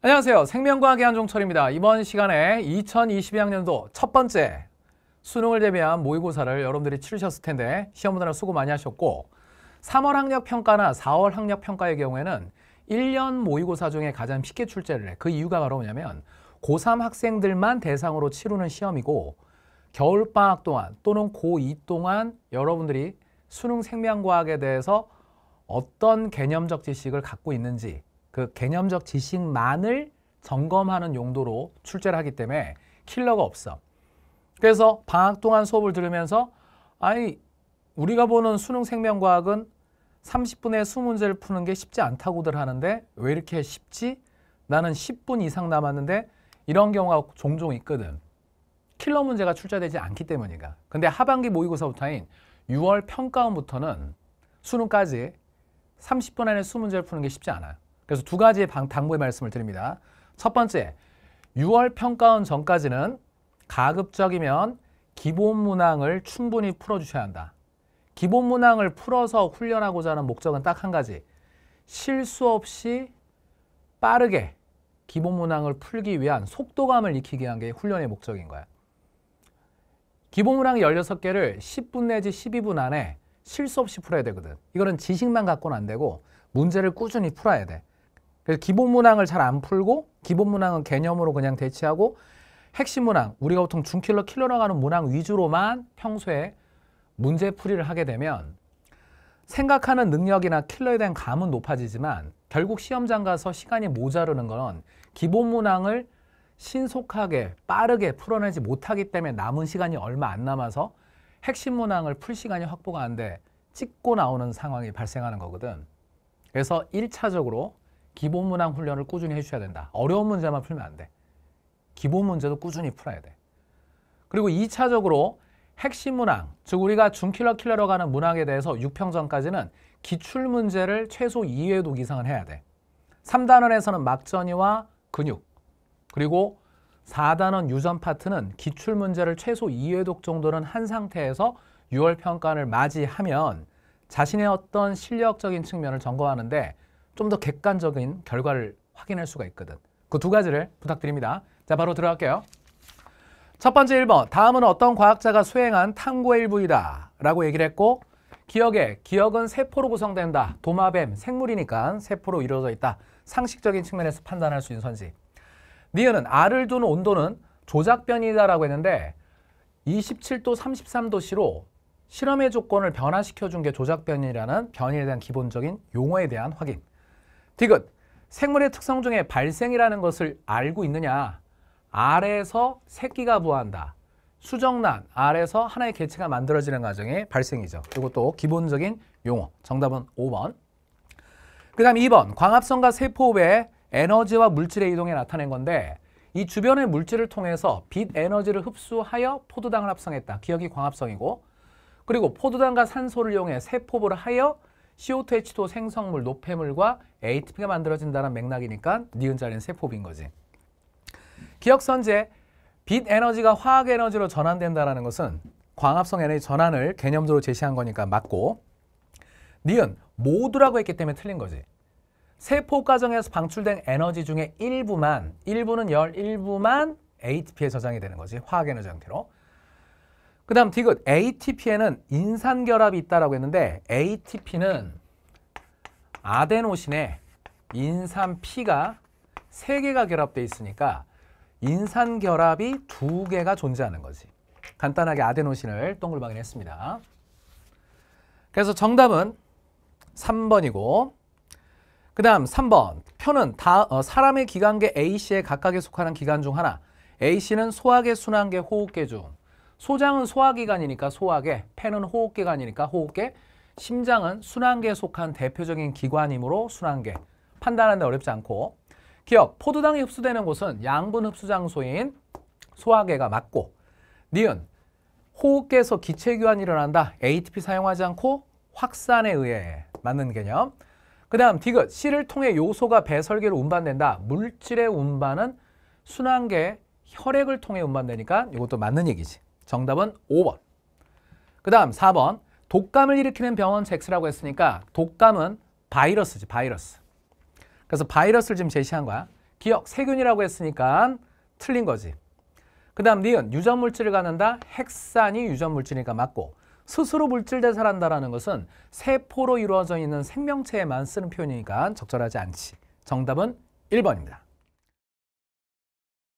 안녕하세요. 생명과학의 한종철입니다. 이번 시간에 2022학년도 첫 번째 수능을 대비한 모의고사를 여러분들이 치르셨을 텐데 시험 분들 수고 많이 하셨고 3월 학력 평가나 4월 학력 평가의 경우에는 1년 모의고사 중에 가장 쉽게 출제를 해. 그 이유가 바로 뭐냐면 고3 학생들만 대상으로 치르는 시험이고 겨울방학 동안 또는 고2 동안 여러분들이 수능 생명과학에 대해서 어떤 개념적 지식을 갖고 있는지 그 개념적 지식만을 점검하는 용도로 출제를 하기 때문에 킬러가 없어. 그래서 방학 동안 수업을 들으면서 아니 우리가 보는 수능 생명과학은 30분에 수문제를 푸는 게 쉽지 않다고들 하는데 왜 이렇게 쉽지? 나는 10분 이상 남았는데 이런 경우가 종종 있거든. 킬러 문제가 출제되지 않기 때문이다. 근데 하반기 모의고사부터인 6월 평가원부터는 수능까지 30분 안에 수문제를 푸는 게 쉽지 않아요. 그래서 두 가지의 방, 당부의 말씀을 드립니다. 첫 번째, 6월 평가원 전까지는 가급적이면 기본 문항을 충분히 풀어주셔야 한다. 기본 문항을 풀어서 훈련하고자 하는 목적은 딱 한 가지. 실수 없이 빠르게 기본 문항을 풀기 위한 속도감을 익히기 위한 게 훈련의 목적인 거야. 기본 문항 16개를 10분 내지 12분 안에 실수 없이 풀어야 되거든. 이거는 지식만 갖고는 안 되고 문제를 꾸준히 풀어야 돼. 그래서 기본 문항을 잘 안 풀고 기본 문항은 개념으로 그냥 대체하고 핵심 문항, 우리가 보통 중킬러, 킬러라고 하는 문항 위주로만 평소에 문제풀이를 하게 되면 생각하는 능력이나 킬러에 대한 감은 높아지지만 결국 시험장 가서 시간이 모자르는 건 기본 문항을 신속하게 빠르게 풀어내지 못하기 때문에 남은 시간이 얼마 안 남아서 핵심 문항을 풀 시간이 확보가 안 돼 찍고 나오는 상황이 발생하는 거거든. 그래서 1차적으로 기본 문항 훈련을 꾸준히 해주셔야 된다. 어려운 문제만 풀면 안 돼. 기본 문제도 꾸준히 풀어야 돼. 그리고 2차적으로 핵심 문항, 즉 우리가 중킬러 킬러로 가는 문항에 대해서 6평 전까지는 기출 문제를 최소 2회 독 이상은 해야 돼. 3단원에서는 막전이와 근육, 그리고 4단원 유전 파트는 기출 문제를 최소 2회 독 정도는 한 상태에서 6월 평가를 맞이하면 자신의 어떤 실력적인 측면을 점검하는데 좀더 객관적인 결과를 확인할 수가 있거든. 그 두 가지를 부탁드립니다. 자, 바로 들어갈게요. 첫 번째 1번, 다음은 어떤 과학자가 수행한 탐구의 일부이다 라고 얘기를 했고 기억에, 기억은 세포로 구성된다. 도마뱀, 생물이니까 세포로 이루어져 있다. 상식적인 측면에서 판단할 수 있는 선지. 니은은 알을 두는 온도는 조작변이다라고 했는데 27도, 33도씨로 실험의 조건을 변화시켜준 게 조작변이라는 변이에 대한 기본적인 용어에 대한 확인. 디귿, 생물의 특성 중에 발생이라는 것을 알고 있느냐? 알에서 새끼가 부화한다. 수정란, 알에서 하나의 개체가 만들어지는 과정의 발생이죠. 이것도 기본적인 용어. 정답은 5번. 그 다음 2번, 광합성과 세포의 에너지와 물질의 이동에 나타낸 건데 이 주변의 물질을 통해서 빛 에너지를 흡수하여 포도당을 합성했다. 기억이 광합성이고 그리고 포도당과 산소를 이용해 세포를 하여 CO2H2 생성물, 노폐물과 ATP가 만들어진다는 맥락이니까 니은 자리는 세포빈 거지. 기억선제, 빛 에너지가 화학 에너지로 전환된다는 것은 광합성 에너지 전환을 개념적으로 제시한 거니까 맞고 니은 모두라고 했기 때문에 틀린 거지. 세포 과정에서 방출된 에너지 중에 일부만, 일부는 열, 일부만 ATP에 저장이 되는 거지. 화학 에너지 형태로. 그 다음 디귿 ATP에는 인산결합이 있다라고 했는데 ATP는 아데노신에 인산 피가 3개가 결합되어 있으니까 인산결합이 2개가 존재하는 거지. 간단하게 아데노신을 동글방인 했습니다. 그래서 정답은 3번이고 그 다음 3번 표는 다, 어, 사람의 기관계 A씨에 각각에 속하는 기관 중 하나 A씨는 소화계, 순환계, 호흡계 중 소장은 소화기관이니까 소화계, 폐는 호흡기관이니까 호흡계, 심장은 순환계에 속한 대표적인 기관이므로 순환계. 판단하는데 어렵지 않고 기억, 포도당이 흡수되는 곳은 양분 흡수 장소인 소화계가 맞고 니은, 호흡계에서 기체교환이 일어난다. ATP 사용하지 않고 확산에 의해 맞는 개념. 그 다음 디귿, 씨를 통해 요소가 배설계로 운반된다. 물질의 운반은 순환계 혈액을 통해 운반되니까 이것도 맞는 얘기지. 정답은 5번. 그 다음 4번 독감을 일으키는 병원 잭스라고 했으니까 독감은 바이러스지 바이러스. 그래서 바이러스를 지금 제시한 거야. 기억 세균이라고 했으니까 틀린 거지. 그 다음 니은 유전물질을 갖는다 핵산이 유전물질이니까 맞고 스스로 물질 대사한다라는 것은 세포로 이루어져 있는 생명체에만 쓰는 표현이니까 적절하지 않지. 정답은 1번입니다.